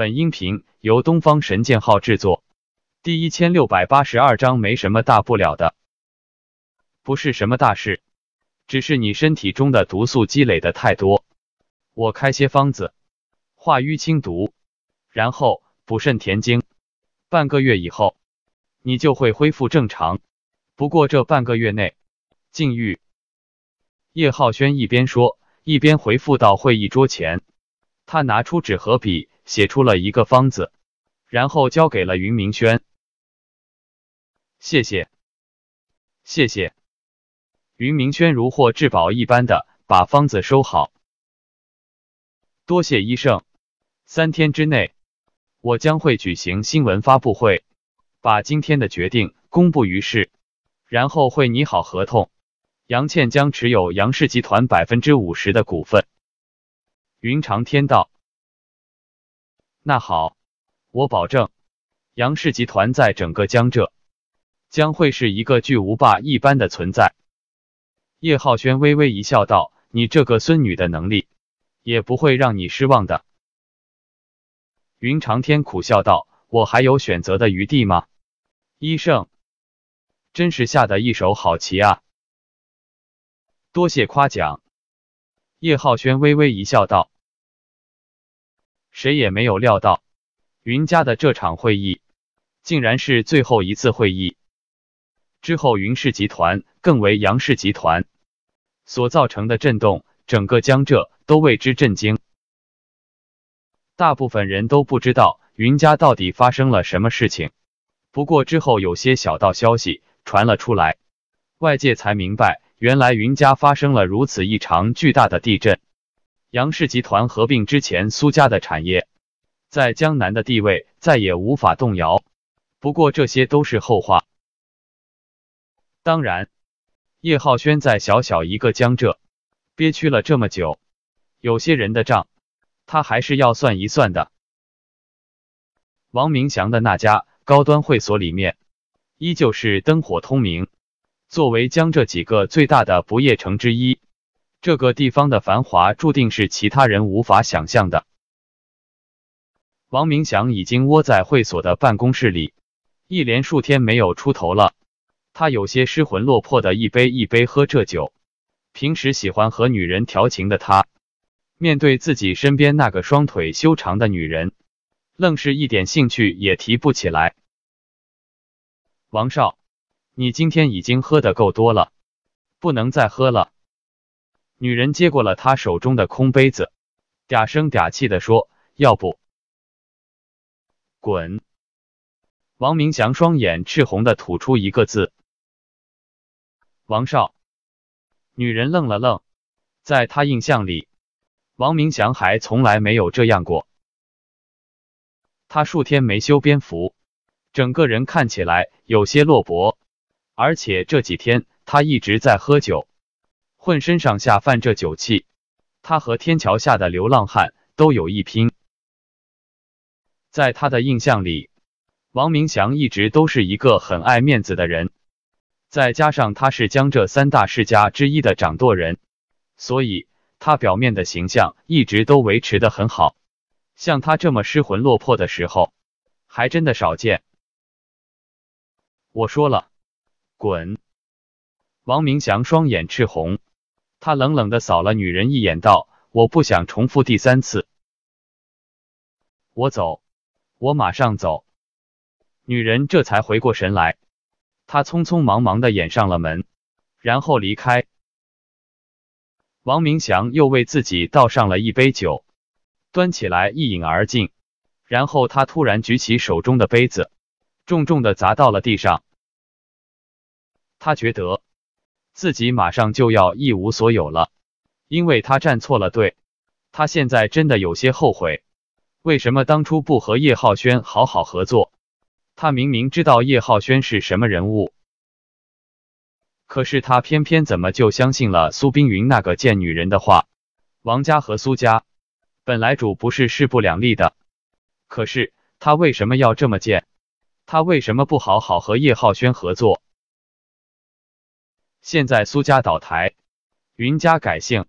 本音频由东方神剑号制作，第一千六百八十二章没什么大不了的，不是什么大事，只是你身体中的毒素积累的太多，我开些方子化瘀清毒，然后补肾填精，半个月以后你就会恢复正常。不过这半个月内禁欲。叶浩轩一边说一边回复到会议桌前，他拿出纸和笔。写出了一个方子，然后交给了云明轩。谢谢，谢谢。云明轩如获至宝一般的把方子收好。多谢医圣，三天之内，我将会举行新闻发布会，把今天的决定公布于世，然后会拟好合同。杨倩将持有杨氏集团百分之五十的股份。云长天道。那好，我保证，杨氏集团在整个江浙将会是一个巨无霸一般的存在。叶浩轩微微一笑，道：“你这个孙女的能力，也不会让你失望的。”云长天苦笑道：“我还有选择的余地吗？”医圣，真是下的一手好棋啊！多谢夸奖。叶浩轩微微一笑，道。谁也没有料到，云家的这场会议竟然是最后一次会议。之后，云氏集团更为杨氏集团所造成的震动，整个江浙都为之震惊。大部分人都不知道云家到底发生了什么事情，不过之后有些小道消息传了出来，外界才明白，原来云家发生了如此异常巨大的地震。杨氏集团合并之前，苏家的产业在江南的地位再也无法动摇。不过这些都是后话。当然，叶浩轩在小小一个江浙憋屈了这么久，有些人的账他还是要算一算的。王明祥的那家高端会所里面依旧是灯火通明，作为江浙几个最大的不夜城之一。这个地方的繁华注定是其他人无法想象的。王明祥已经窝在会所的办公室里，一连数天没有出头了。他有些失魂落魄的，一杯一杯喝着酒。平时喜欢和女人调情的他，面对自己身边那个双腿修长的女人，愣是一点兴趣也提不起来。王少，你今天已经喝得够多了，不能再喝了。女人接过了他手中的空杯子，嗲声嗲气地说：“要不滚。”王明祥双眼赤红的吐出一个字：“王少。”女人愣了愣，在她印象里，王明祥还从来没有这样过。他数天没修边幅，整个人看起来有些落魄，而且这几天他一直在喝酒。浑身上下泛着酒气，他和天桥下的流浪汉都有一拼。在他的印象里，王明祥一直都是一个很爱面子的人，再加上他是江浙三大世家之一的掌舵人，所以他表面的形象一直都维持的很好。像他这么失魂落魄的时候，还真的少见。我说了，滚！王明祥双眼赤红。他冷冷的扫了女人一眼，道：“我不想重复第三次，我走，我马上走。”女人这才回过神来，她匆匆忙忙的掩上了门，然后离开。王明祥又为自己倒上了一杯酒，端起来一饮而尽，然后他突然举起手中的杯子，重重的砸到了地上。他觉得。自己马上就要一无所有了，因为他站错了队。他现在真的有些后悔，为什么当初不和叶浩轩好好合作？他明明知道叶浩轩是什么人物，可是他偏偏怎么就相信了苏冰云那个贱女人的话？王家和苏家本来主不是势不两立的，可是他为什么要这么贱？他为什么不好好和叶浩轩合作？现在苏家倒台，云家改姓，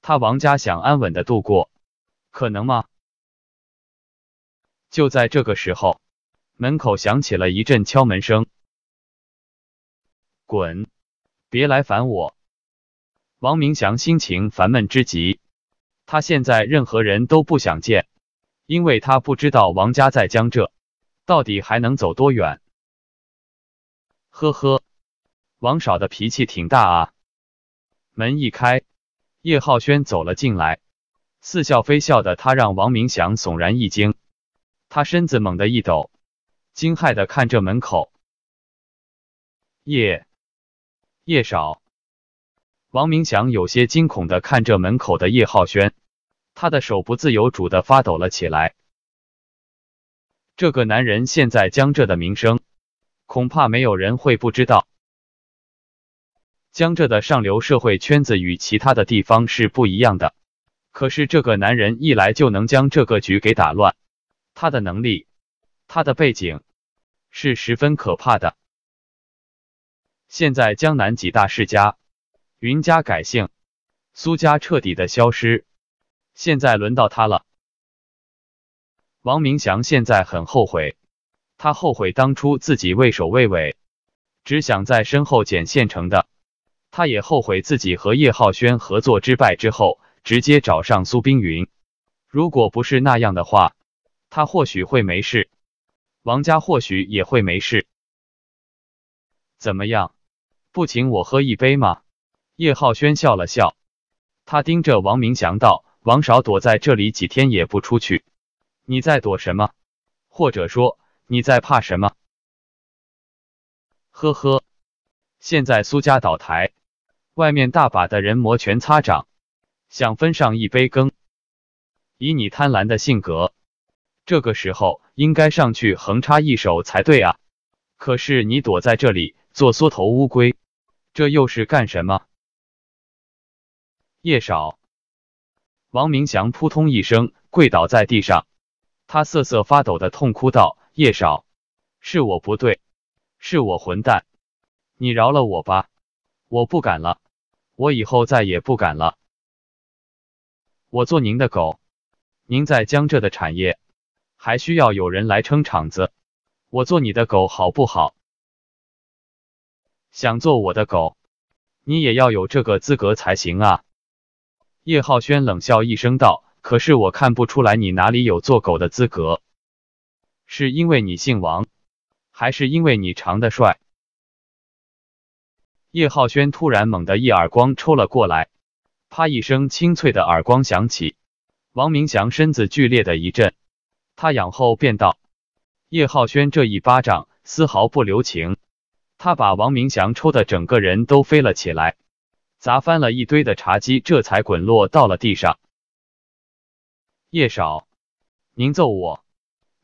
他王家想安稳的度过，可能吗？就在这个时候，门口响起了一阵敲门声。滚，别来烦我！王明祥心情烦闷之极，他现在任何人都不想见，因为他不知道王家在江浙到底还能走多远。呵呵。王少的脾气挺大啊！门一开，叶浩轩走了进来，似笑非笑的他让王明祥悚然一惊。他身子猛地一抖，惊骇的看着门口。叶叶少，王明祥有些惊恐的看着门口的叶浩轩，他的手不自由主的发抖了起来。这个男人现在江浙的名声，恐怕没有人会不知道。江浙的上流社会圈子与其他的地方是不一样的，可是这个男人一来就能将这个局给打乱，他的能力，他的背景是十分可怕的。现在江南几大世家，云家改姓，苏家彻底的消失，现在轮到他了。王明祥现在很后悔，他后悔当初自己畏首畏尾，只想在身后捡现成的。他也后悔自己和叶浩轩合作之败之后，直接找上苏冰云。如果不是那样的话，他或许会没事，王家或许也会没事。怎么样，不请我喝一杯吗？叶浩轩笑了笑，他盯着王明祥道：“王少躲在这里几天也不出去，你在躲什么？或者说你在怕什么？”呵呵，现在苏家倒台。外面大把的人摩拳擦掌，想分上一杯羹。以你贪婪的性格，这个时候应该上去横插一手才对啊！可是你躲在这里做缩头乌龟，这又是干什么？叶少，王明祥扑通一声跪倒在地上，他瑟瑟发抖的痛哭道：“叶少，是我不对，是我混蛋，你饶了我吧。”我不敢了，我以后再也不敢了。我做您的狗，您在江浙的产业，还需要有人来撑场子。我做你的狗好不好？想做我的狗，你也要有这个资格才行啊！叶浩轩冷笑一声道：“可是我看不出来你哪里有做狗的资格，是因为你姓王，还是因为你长得帅？”叶浩轩突然猛地一耳光抽了过来，啪一声清脆的耳光响起，王明祥身子剧烈的一震，他仰后便道：“叶浩轩这一巴掌丝毫不留情，他把王明祥抽的整个人都飞了起来，砸翻了一堆的茶几，这才滚落到了地上。”叶少，您揍我，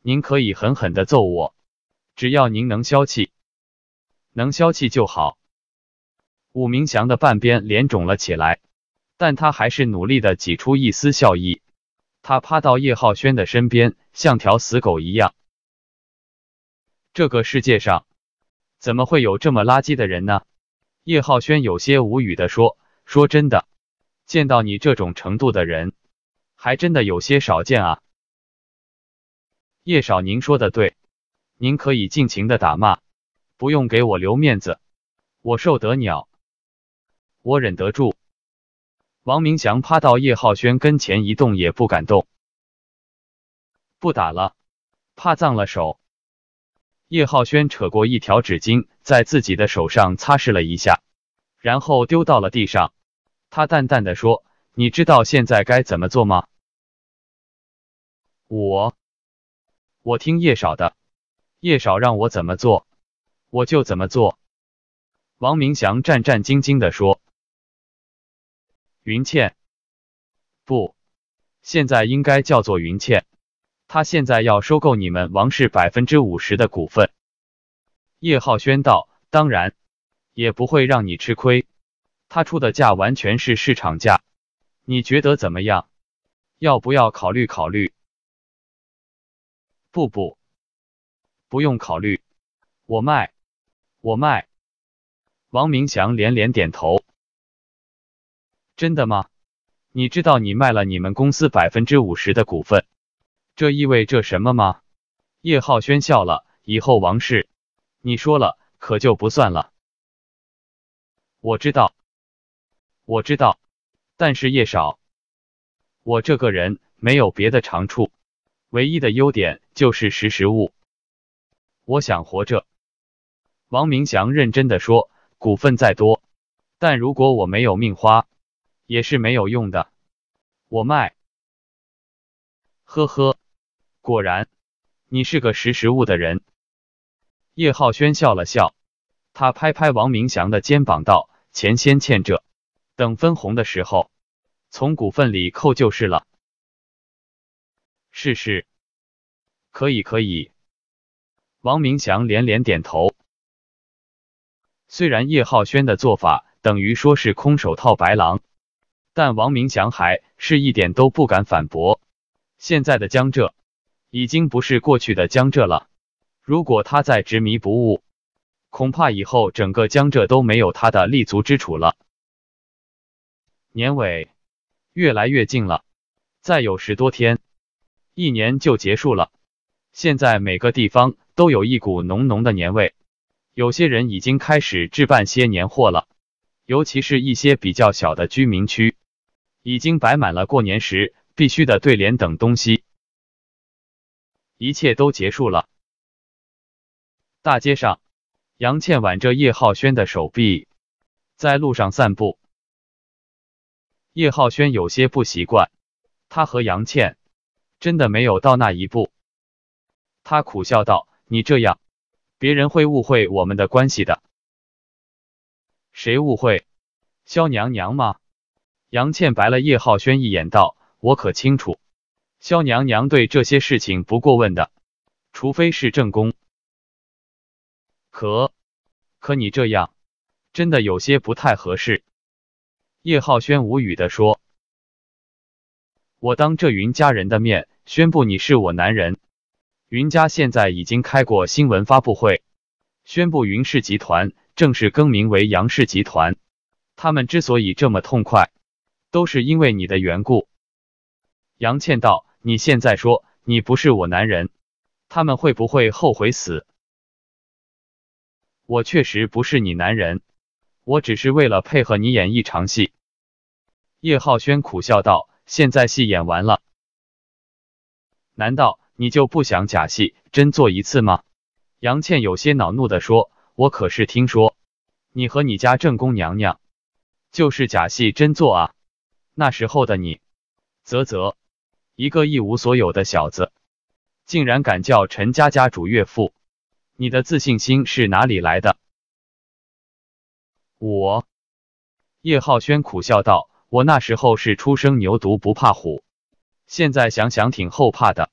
您可以狠狠的揍我，只要您能消气，能消气就好。武明祥的半边脸肿了起来，但他还是努力的挤出一丝笑意。他趴到叶浩轩的身边，像条死狗一样。这个世界上，怎么会有这么垃圾的人呢？叶浩轩有些无语的说：“说真的，见到你这种程度的人，还真的有些少见啊。”叶少，您说的对，您可以尽情的打骂，不用给我留面子，我受得鸟。我忍得住。王明祥趴到叶浩轩跟前，一动也不敢动。不打了，怕脏了手。叶浩轩扯过一条纸巾，在自己的手上擦拭了一下，然后丢到了地上。他淡淡的说：“你知道现在该怎么做吗？”“我，我听叶少的。叶少让我怎么做，我就怎么做。”王明祥战战兢兢的说。云倩，不，现在应该叫做云倩。他现在要收购你们王氏百分之五十的股份。叶浩轩道：“当然，也不会让你吃亏。他出的价完全是市场价，你觉得怎么样？要不要考虑考虑？”不不，不用考虑，我卖，我卖。王明祥连连点头。真的吗？你知道你卖了你们公司百分之五十的股份，这意味着什么吗？叶浩轩笑了。以后王氏，你说了可就不算了。我知道，我知道，但是叶少，我这个人没有别的长处，唯一的优点就是识时务。我想活着。王明祥认真的说：“股份再多，但如果我没有命花。”也是没有用的，我卖。呵呵，果然，你是个识时务的人。叶浩轩笑了笑，他拍拍王明祥的肩膀道：“钱先欠着，等分红的时候从股份里扣就是了。”是是，可以可以。王明祥连连点头。虽然叶浩轩的做法等于说是空手套白狼。但王明祥还是一点都不敢反驳。现在的江浙已经不是过去的江浙了。如果他再执迷不悟，恐怕以后整个江浙都没有他的立足之处了。年尾越来越近了，再有十多天，一年就结束了。现在每个地方都有一股浓浓的年味，有些人已经开始置办些年货了，尤其是一些比较小的居民区。已经摆满了过年时必须的对联等东西，一切都结束了。大街上，杨倩挽着叶浩轩的手臂，在路上散步。叶浩轩有些不习惯，他和杨倩真的没有到那一步。他苦笑道：“你这样，别人会误会我们的关系的。”“谁误会？萧娘娘吗？”杨倩白了叶浩轩一眼，道：“我可清楚，萧娘娘对这些事情不过问的，除非是正宫。可，可你这样，真的有些不太合适。”叶浩轩无语的说：“我当着云家人的面宣布你是我男人。云家现在已经开过新闻发布会，宣布云氏集团正式更名为杨氏集团。他们之所以这么痛快。”都是因为你的缘故，杨倩道：“你现在说你不是我男人，他们会不会后悔死？”我确实不是你男人，我只是为了配合你演一场戏。”叶浩轩苦笑道：“现在戏演完了，难道你就不想假戏真做一次吗？”杨倩有些恼怒的说：“我可是听说，你和你家正宫娘娘就是假戏真做啊！”那时候的你，啧啧，一个一无所有的小子，竟然敢叫陈家家主岳父，你的自信心是哪里来的？我，叶浩轩苦笑道，我那时候是初生牛犊不怕虎，现在想想挺后怕的。